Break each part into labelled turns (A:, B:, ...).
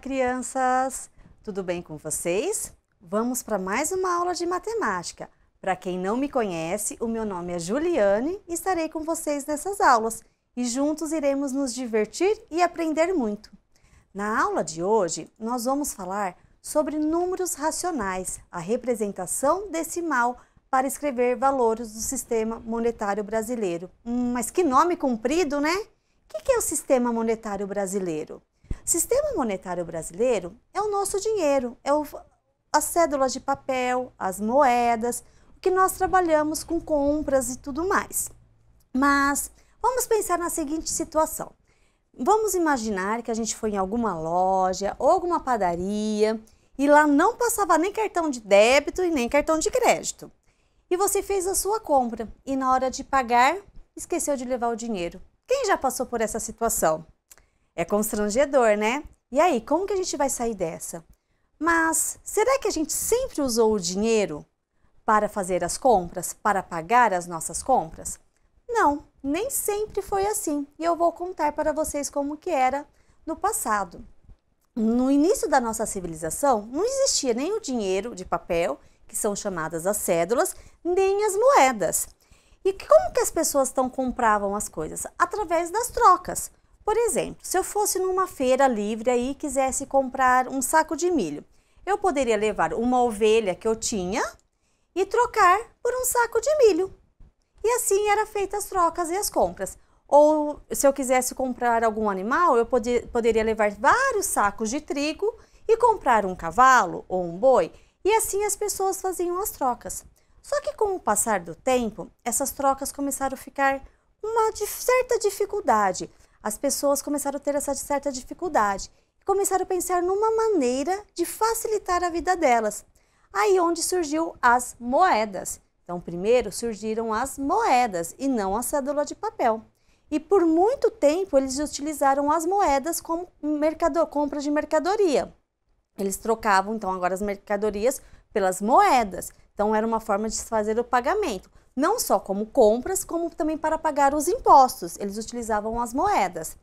A: crianças! Tudo bem com vocês? Vamos para mais uma aula de matemática. Para quem não me conhece, o meu nome é Juliane e estarei com vocês nessas aulas e juntos iremos nos divertir e aprender muito. Na aula de hoje, nós vamos falar sobre números racionais, a representação decimal para escrever valores do Sistema Monetário Brasileiro. Hum, mas que nome comprido, né? O que é o Sistema Monetário Brasileiro? Sistema monetário brasileiro é o nosso dinheiro, é o, as cédulas de papel, as moedas, o que nós trabalhamos com compras e tudo mais. Mas vamos pensar na seguinte situação. Vamos imaginar que a gente foi em alguma loja ou alguma padaria e lá não passava nem cartão de débito e nem cartão de crédito. E você fez a sua compra e na hora de pagar esqueceu de levar o dinheiro. Quem já passou por essa situação? É constrangedor, né? E aí, como que a gente vai sair dessa? Mas será que a gente sempre usou o dinheiro para fazer as compras, para pagar as nossas compras? Não, nem sempre foi assim. E eu vou contar para vocês como que era no passado. No início da nossa civilização, não existia nem o dinheiro de papel, que são chamadas as cédulas, nem as moedas. E como que as pessoas então compravam as coisas? Através das trocas. Por exemplo, se eu fosse numa feira livre aí e quisesse comprar um saco de milho, eu poderia levar uma ovelha que eu tinha e trocar por um saco de milho. E assim era feitas as trocas e as compras. Ou se eu quisesse comprar algum animal, eu poder, poderia levar vários sacos de trigo e comprar um cavalo ou um boi. E assim as pessoas faziam as trocas. Só que com o passar do tempo, essas trocas começaram a ficar uma certa dificuldade, as pessoas começaram a ter essa certa dificuldade e começaram a pensar numa maneira de facilitar a vida delas. Aí onde surgiu as moedas. Então, primeiro surgiram as moedas e não a cédula de papel. E por muito tempo eles utilizaram as moedas como mercador, compra de mercadoria. Eles trocavam então agora as mercadorias pelas moedas. Então era uma forma de fazer o pagamento não só como compras, como também para pagar os impostos. Eles utilizavam as moedas.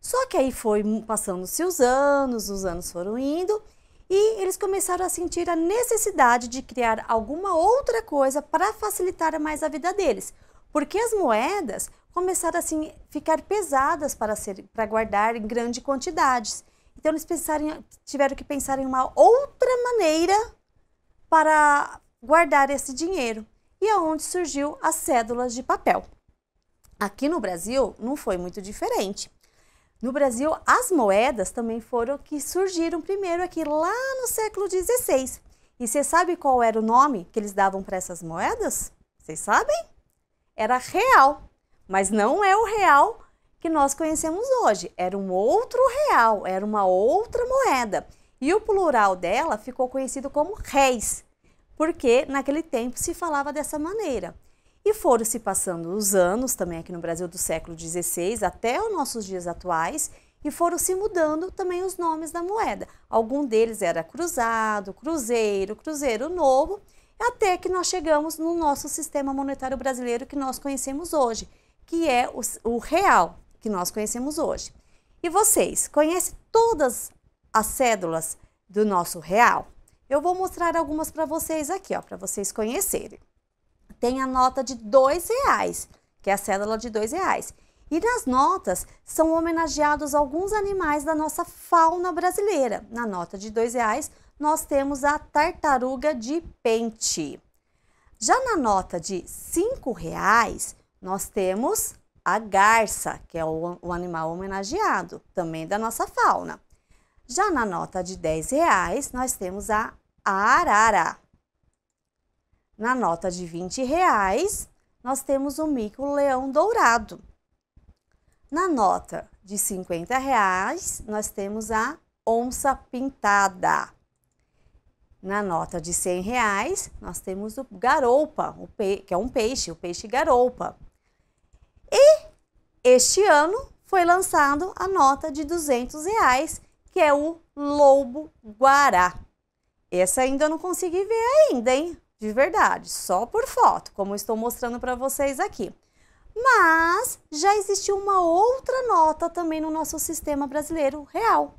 A: Só que aí foi passando-se os anos, os anos foram indo e eles começaram a sentir a necessidade de criar alguma outra coisa para facilitar mais a vida deles, porque as moedas começaram a assim, ficar pesadas para, ser, para guardar em grandes quantidades. Então eles pensaram, tiveram que pensar em uma outra maneira para guardar esse dinheiro e aonde surgiu as cédulas de papel. Aqui no Brasil não foi muito diferente. No Brasil, as moedas também foram que surgiram primeiro aqui lá no século XVI. E você sabe qual era o nome que eles davam para essas moedas? Vocês sabem? Era real, mas não é o real que nós conhecemos hoje. Era um outro real, era uma outra moeda. E o plural dela ficou conhecido como réis porque naquele tempo se falava dessa maneira. E foram se passando os anos, também aqui no Brasil do século XVI até os nossos dias atuais, e foram se mudando também os nomes da moeda. Algum deles era cruzado, cruzeiro, cruzeiro novo, até que nós chegamos no nosso sistema monetário brasileiro que nós conhecemos hoje, que é o, o real que nós conhecemos hoje. E vocês, conhecem todas as cédulas do nosso real? Eu vou mostrar algumas para vocês aqui, ó, para vocês conhecerem. Tem a nota de R$ reais, que é a cédula de R$ reais. E nas notas são homenageados alguns animais da nossa fauna brasileira. Na nota de R$ reais, nós temos a tartaruga de pente. Já na nota de R$ reais, nós temos a garça, que é o, o animal homenageado, também da nossa fauna. Já na nota de 10 reais, nós temos a arara. Na nota de 20 reais, nós temos o mico leão dourado. Na nota de 50 reais, nós temos a onça pintada. Na nota de 100 reais, nós temos o garoupa, o pe... que é um peixe, o peixe garoupa. E este ano foi lançado a nota de 200 reais, que é o lobo guará. Essa ainda eu não consegui ver ainda, hein? De verdade, só por foto, como estou mostrando para vocês aqui. Mas já existiu uma outra nota também no nosso sistema brasileiro real,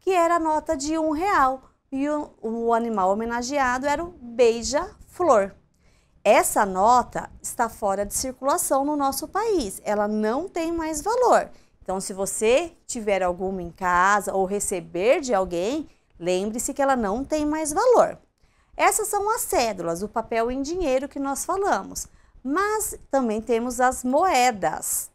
A: que era a nota de um real. E o, o animal homenageado era o beija-flor. Essa nota está fora de circulação no nosso país, ela não tem mais valor. Então, se você tiver alguma em casa ou receber de alguém, lembre-se que ela não tem mais valor. Essas são as cédulas, o papel em dinheiro que nós falamos. Mas também temos as moedas.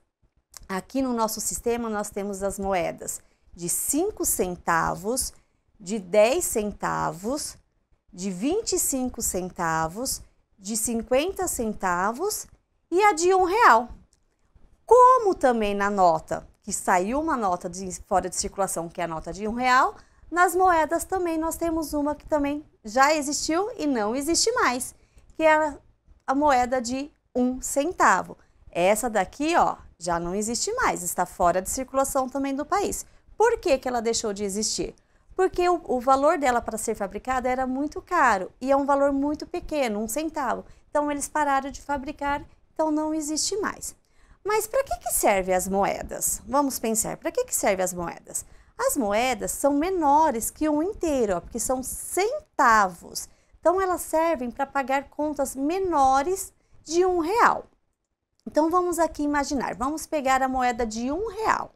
A: Aqui no nosso sistema nós temos as moedas de 5 centavos, de 10 centavos, de 25 centavos, de 50 centavos e a de um real. Como também na nota, que saiu uma nota de fora de circulação, que é a nota de um real. Nas moedas também nós temos uma que também já existiu e não existe mais, que é a moeda de um centavo. Essa daqui, ó, já não existe mais, está fora de circulação também do país. Por que, que ela deixou de existir? Porque o, o valor dela para ser fabricada era muito caro e é um valor muito pequeno, um centavo. Então eles pararam de fabricar, então não existe mais. Mas para que, que servem as moedas? Vamos pensar, para que, que servem as moedas? As moedas são menores que um inteiro, ó, porque são centavos. Então, elas servem para pagar contas menores de um real. Então, vamos aqui imaginar, vamos pegar a moeda de um real.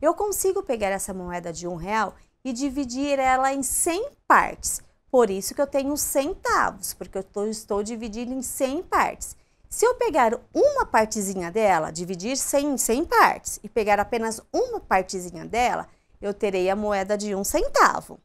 A: Eu consigo pegar essa moeda de um real e dividir ela em 100 partes. Por isso que eu tenho centavos, porque eu estou dividindo em 100 partes. Se eu pegar uma partezinha dela, dividir 100 em partes, e pegar apenas uma partezinha dela, eu terei a moeda de um centavo.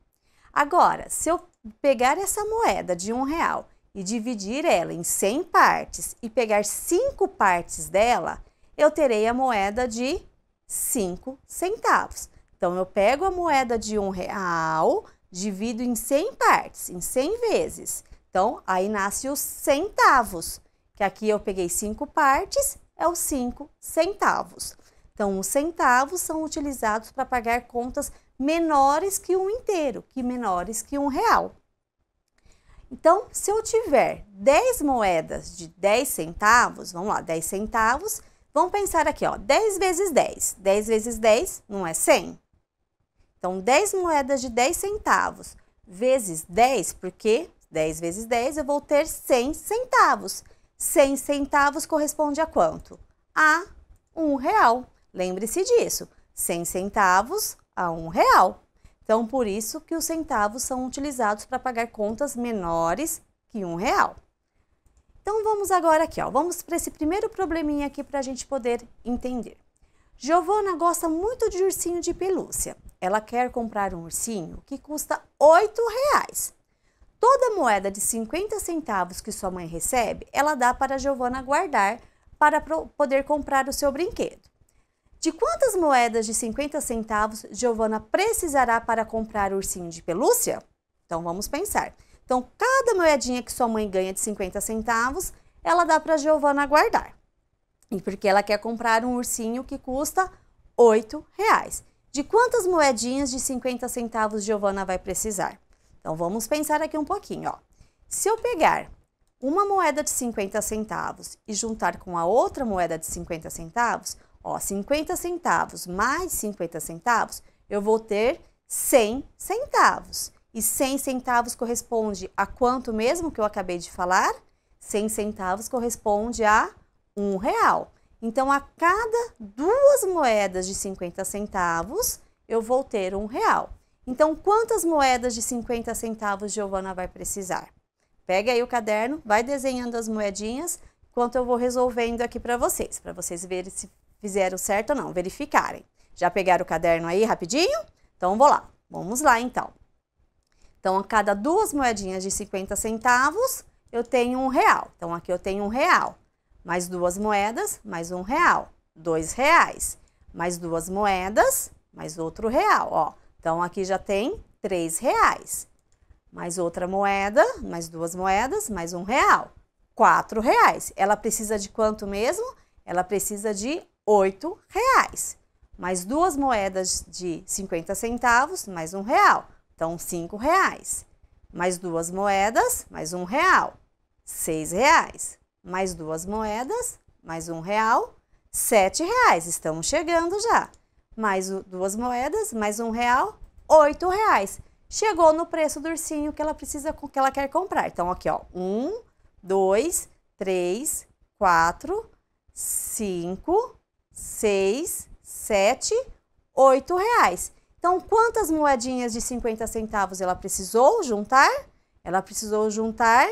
A: Agora, se eu pegar essa moeda de um real e dividir ela em 100 partes e pegar 5 partes dela, eu terei a moeda de 5 centavos. Então, eu pego a moeda de um real, divido em 100 partes, em 100 vezes. Então, aí nasce os centavos que aqui eu peguei cinco partes, é os cinco centavos. Então, os centavos são utilizados para pagar contas menores que um inteiro, que menores que um real. Então, se eu tiver 10 moedas de 10 centavos, vamos lá, 10 centavos, vamos pensar aqui, ó, 10 vezes 10. 10 vezes 10 não é 100. Então, 10 moedas de 10 centavos vezes 10, porque 10 vezes 10 eu vou ter 100 centavos. 100 centavos corresponde a quanto? A um real. Lembre-se disso, 100 centavos a um real. Então, por isso que os centavos são utilizados para pagar contas menores que um real. Então, vamos agora aqui, ó, vamos para esse primeiro probleminha aqui para a gente poder entender. Giovana gosta muito de ursinho de pelúcia. Ela quer comprar um ursinho que custa 8 reais. Toda moeda de 50 centavos que sua mãe recebe, ela dá para Giovana guardar para poder comprar o seu brinquedo. De quantas moedas de 50 centavos Giovana precisará para comprar o ursinho de pelúcia? Então vamos pensar. Então, cada moedinha que sua mãe ganha de 50 centavos, ela dá para Giovana guardar. E porque ela quer comprar um ursinho que custa 8 reais. De quantas moedinhas de 50 centavos Giovana vai precisar? Então vamos pensar aqui um pouquinho, ó. Se eu pegar uma moeda de 50 centavos e juntar com a outra moeda de 50 centavos, ó, 50 centavos mais 50 centavos, eu vou ter 100 centavos. E 100 centavos corresponde a quanto mesmo que eu acabei de falar? 100 centavos corresponde a um real. Então, a cada duas moedas de 50 centavos, eu vou ter um real. Então, quantas moedas de 50 centavos Giovana vai precisar? Pega aí o caderno, vai desenhando as moedinhas, enquanto eu vou resolvendo aqui para vocês, para vocês verem se fizeram certo ou não, verificarem. Já pegaram o caderno aí rapidinho? Então, vou lá. Vamos lá, então. Então, a cada duas moedinhas de 50 centavos, eu tenho um real. Então, aqui eu tenho um real, mais duas moedas, mais um real, dois reais, mais duas moedas, mais outro real, ó. Então, aqui já tem três reais. Mais outra moeda, mais duas moedas, mais um real. Quatro reais. Ela precisa de quanto mesmo? Ela precisa de oito reais. Mais duas moedas de 50 centavos, mais um real. Então, cinco reais. Mais duas moedas, mais um real. Seis reais. Mais duas moedas, mais um real. Sete reais. Estamos chegando já mais duas moedas, mais um real, oito reais. Chegou no preço do ursinho que ela precisa, que ela quer comprar. Então, aqui, ó, um, dois, três, quatro, cinco, seis, sete, oito reais. Então, quantas moedinhas de 50 centavos ela precisou juntar? Ela precisou juntar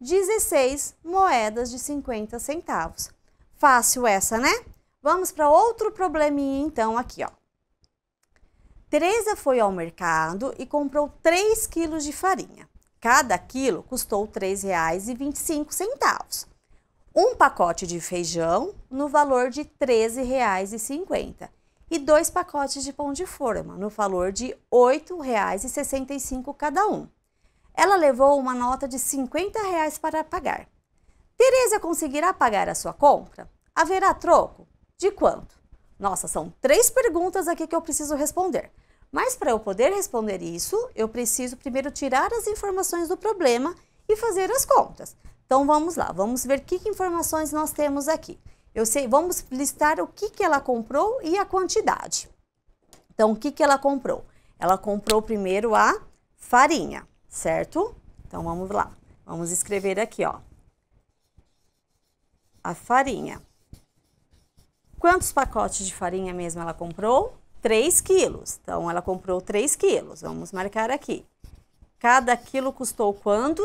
A: 16 moedas de 50 centavos. Fácil essa, né? Vamos para outro probleminha então aqui, ó. Teresa foi ao mercado e comprou 3 quilos de farinha. Cada quilo custou R$ 3,25. Um pacote de feijão no valor de R$ 13,50 e dois pacotes de pão de forma no valor de R$ 8,65 cada um. Ela levou uma nota de R$ 50 reais para pagar. Teresa conseguirá pagar a sua compra? Haverá troco? de quanto? Nossa, são três perguntas aqui que eu preciso responder. Mas para eu poder responder isso, eu preciso primeiro tirar as informações do problema e fazer as contas. Então vamos lá, vamos ver que, informações nós temos aqui. Eu sei, vamos listar o que, que ela comprou e a quantidade. Então o que, que ela comprou? Ela comprou primeiro a farinha, certo? Então vamos lá, vamos escrever aqui, ó. A farinha. Quantos pacotes de farinha mesmo ela comprou? 3 quilos. Então, ela comprou 3 quilos. Vamos marcar aqui. Cada quilo custou quanto?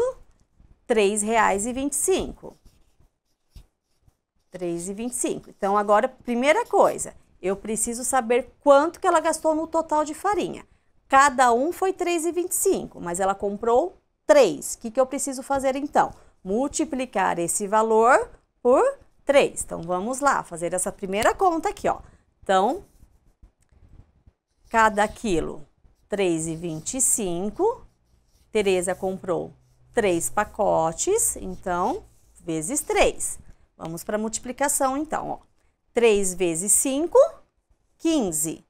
A: R$ 3,25. 3,25. Então, agora, primeira coisa, eu preciso saber quanto que ela gastou no total de farinha. Cada um foi R$ 3,25, mas ela comprou 3. O que, que eu preciso fazer, então? Multiplicar esse valor por 3. Então, vamos lá fazer essa primeira conta aqui, ó. Então, cada quilo, 3,25. Tereza comprou 3 pacotes, então, vezes 3. Vamos para a multiplicação, então, ó. 3 vezes 5, 15.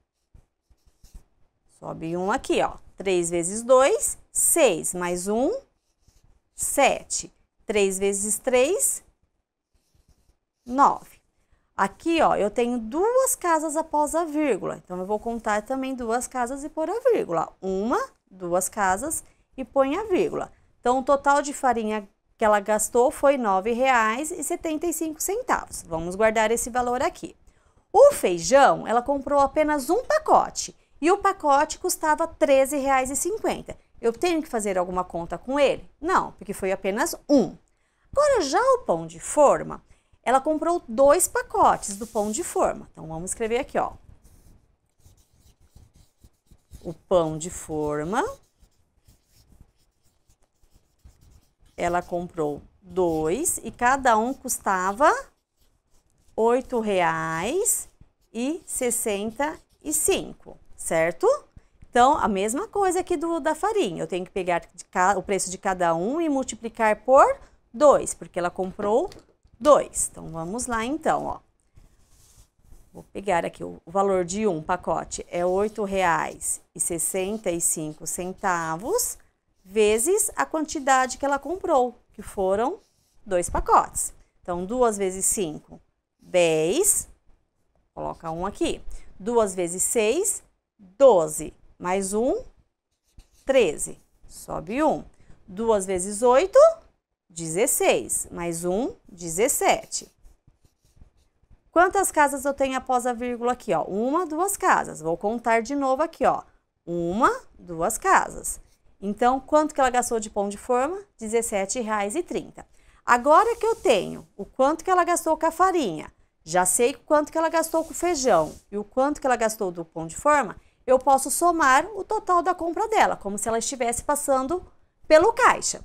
A: Sobe um aqui, ó. 3 vezes 2, 6. Mais 1, 7. 3 vezes 3, 15. 9. Aqui, ó, eu tenho duas casas após a vírgula. Então, eu vou contar também duas casas e pôr a vírgula. Uma, duas casas e põe a vírgula. Então, o total de farinha que ela gastou foi R$ 9,75. Vamos guardar esse valor aqui. O feijão, ela comprou apenas um pacote e o pacote custava R$ 13,50. Eu tenho que fazer alguma conta com ele? Não, porque foi apenas um. Agora, já o pão de forma, ela comprou dois pacotes do pão de forma. Então vamos escrever aqui, ó. O pão de forma. Ela comprou dois e cada um custava R$ 8,65, certo? Então, a mesma coisa aqui do, da farinha. Eu tenho que pegar de, o preço de cada um e multiplicar por 2, porque ela comprou 2. Então, vamos lá então, ó. Vou pegar aqui o valor de um pacote é R$ 8,65 vezes a quantidade que ela comprou, que foram dois pacotes. Então, 2 vezes 5, 10. Coloca um aqui. 2 vezes 6, 12. Mais um, 13. Sobe um. 2 vezes 8, 16. Mais um, 17. Quantas casas eu tenho após a vírgula aqui, ó? Uma, duas casas. Vou contar de novo aqui, ó. Uma, duas casas. Então, quanto que ela gastou de pão de forma? R$17,30. Agora que eu tenho o quanto que ela gastou com a farinha, já sei quanto que ela gastou com o feijão e o quanto que ela gastou do pão de forma, eu posso somar o total da compra dela, como se ela estivesse passando pelo caixa.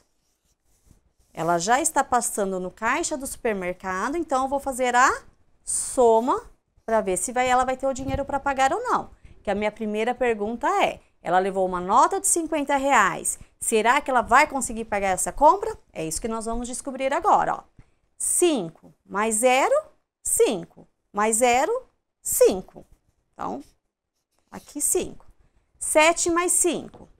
A: Ela já está passando no caixa do supermercado, então eu vou fazer a soma para ver se vai, ela vai ter o dinheiro para pagar ou não. Que a minha primeira pergunta é, ela levou uma nota de 50 reais, será que ela vai conseguir pagar essa compra? É isso que nós vamos descobrir agora, 5 mais 0, 5 mais 0, 5. Então, aqui 5. 7 mais 5.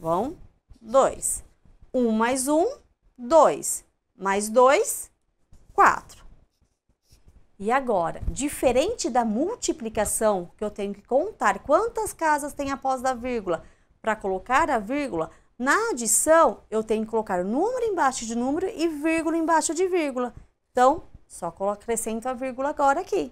A: Vão dois. Um mais um, dois. Mais dois, quatro. E agora, diferente da multiplicação, que eu tenho que contar quantas casas tem após da vírgula para colocar a vírgula, na adição eu tenho que colocar número embaixo de número e vírgula embaixo de vírgula. Então, só acrescento a vírgula agora aqui.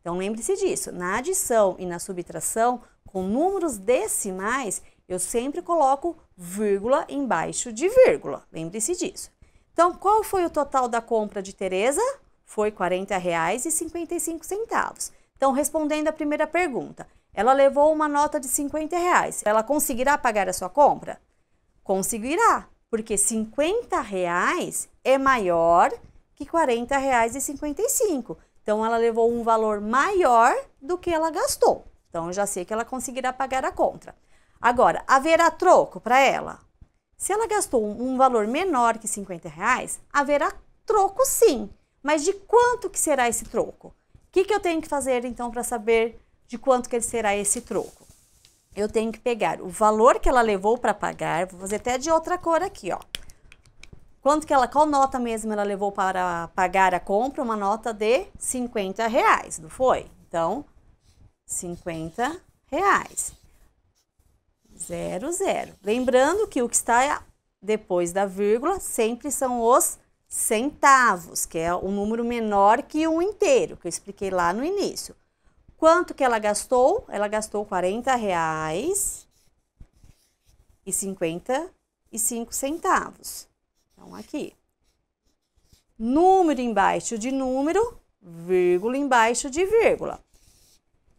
A: Então, lembre-se disso. Na adição e na subtração, com números decimais, eu sempre coloco vírgula embaixo de vírgula. Lembre-se disso. Então, qual foi o total da compra de Tereza? Foi R$ 40,55. Então, respondendo a primeira pergunta, ela levou uma nota de 50 reais. Ela conseguirá pagar a sua compra? Conseguirá, porque 50 reais é maior que R$ 40,55. Então, ela levou um valor maior do que ela gastou. Então, eu já sei que ela conseguirá pagar a compra. Agora, haverá troco para ela? Se ela gastou um valor menor que 50 reais, haverá troco sim. Mas de quanto que será esse troco? O que, que eu tenho que fazer então para saber de quanto que será esse troco? Eu tenho que pegar o valor que ela levou para pagar, vou fazer até de outra cor aqui, ó. Quanto que ela, qual nota mesmo ela levou para pagar a compra? Uma nota de 50 reais, não foi? Então, 50 reais. Zero, zero. Lembrando que o que está depois da vírgula sempre são os centavos, que é um número menor que um inteiro, que eu expliquei lá no início. Quanto que ela gastou? Ela gastou 40 reais e 55 centavos. Então, aqui. Número embaixo de número, vírgula embaixo de vírgula.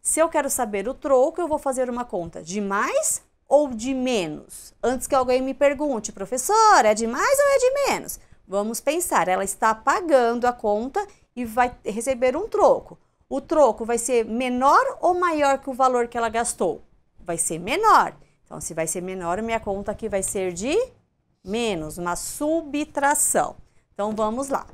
A: Se eu quero saber o troco, eu vou fazer uma conta de mais ou de menos? Antes que alguém me pergunte, professor, é de mais ou é de menos? Vamos pensar, ela está pagando a conta e vai receber um troco. O troco vai ser menor ou maior que o valor que ela gastou? Vai ser menor. Então, se vai ser menor, minha conta aqui vai ser de menos, uma subtração. Então, vamos lá.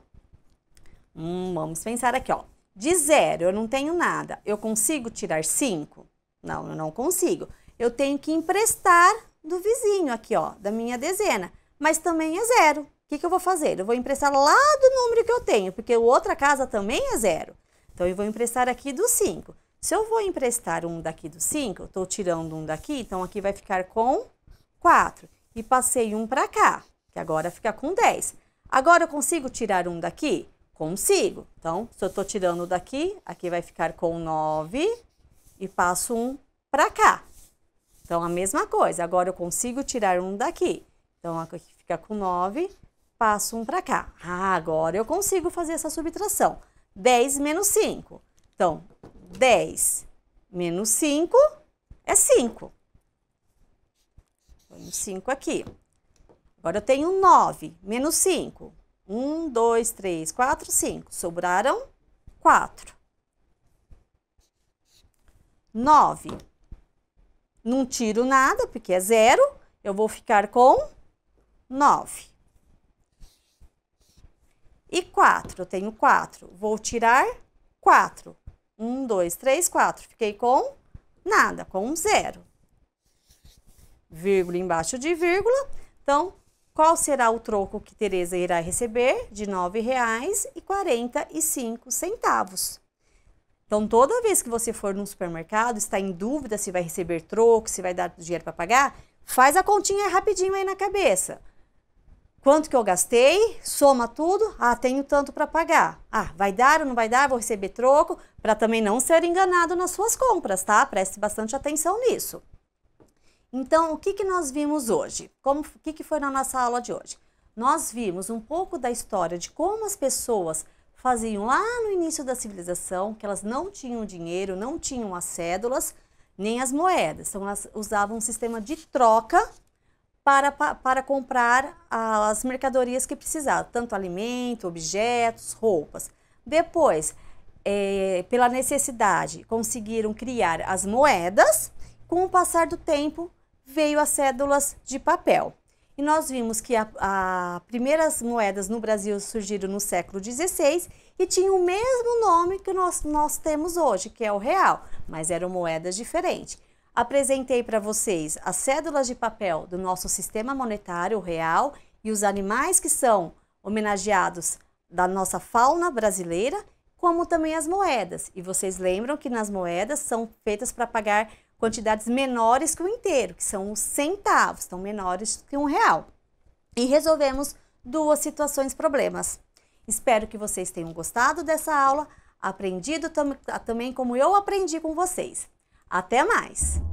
A: Hum, vamos pensar aqui, ó. De zero, eu não tenho nada. Eu consigo tirar cinco? Não, eu não consigo eu tenho que emprestar do vizinho aqui, ó, da minha dezena. Mas também é zero. O que, que eu vou fazer? Eu vou emprestar lá do número que eu tenho, porque o outra casa também é zero. Então, eu vou emprestar aqui do 5. Se eu vou emprestar um daqui do 5, estou tirando um daqui, então aqui vai ficar com 4. E passei um para cá, que agora fica com 10. Agora eu consigo tirar um daqui? Consigo. Então, se eu estou tirando daqui, aqui vai ficar com 9 e passo um para cá. Então, a mesma coisa. Agora, eu consigo tirar um daqui. Então, aqui fica com 9, passo um para cá. Ah, agora eu consigo fazer essa subtração. 10 menos 5. Então, 10 menos 5 é 5. Ponho 5 aqui. Agora eu tenho 9 menos 5. 1, 2, 3, 4, 5. Sobraram 4. 9 não tiro nada, porque é zero. Eu vou ficar com 9. E 4, eu tenho 4. Vou tirar 4. 1, 2, 3, 4. Fiquei com nada, com zero. Vírgula embaixo de vírgula. Então, qual será o troco que Tereza irá receber? De R$ 9,45. Então, toda vez que você for num supermercado, está em dúvida se vai receber troco, se vai dar dinheiro para pagar, faz a continha rapidinho aí na cabeça. Quanto que eu gastei? Soma tudo. Ah, tenho tanto para pagar. Ah, vai dar ou não vai dar? Vou receber troco para também não ser enganado nas suas compras, tá? Preste bastante atenção nisso. Então, o que, que nós vimos hoje? Como, o que, que foi na nossa aula de hoje? Nós vimos um pouco da história de como as pessoas faziam lá no início da civilização, que elas não tinham dinheiro, não tinham as cédulas, nem as moedas. Então, elas usavam um sistema de troca para, para comprar as mercadorias que precisavam, tanto alimento, objetos, roupas. Depois, é, pela necessidade, conseguiram criar as moedas. Com o passar do tempo, veio as cédulas de papel. E nós vimos que as primeiras moedas no Brasil surgiram no século XVI e tinham o mesmo nome que nós, nós temos hoje, que é o real, mas eram moedas diferentes. Apresentei para vocês as cédulas de papel do nosso sistema monetário real e os animais que são homenageados da nossa fauna brasileira, como também as moedas. E vocês lembram que nas moedas são feitas para pagar quantidades menores que o inteiro, que são os centavos, estão menores que um real. E resolvemos duas situações problemas. Espero que vocês tenham gostado dessa aula, aprendido tam também como eu aprendi com vocês. Até mais!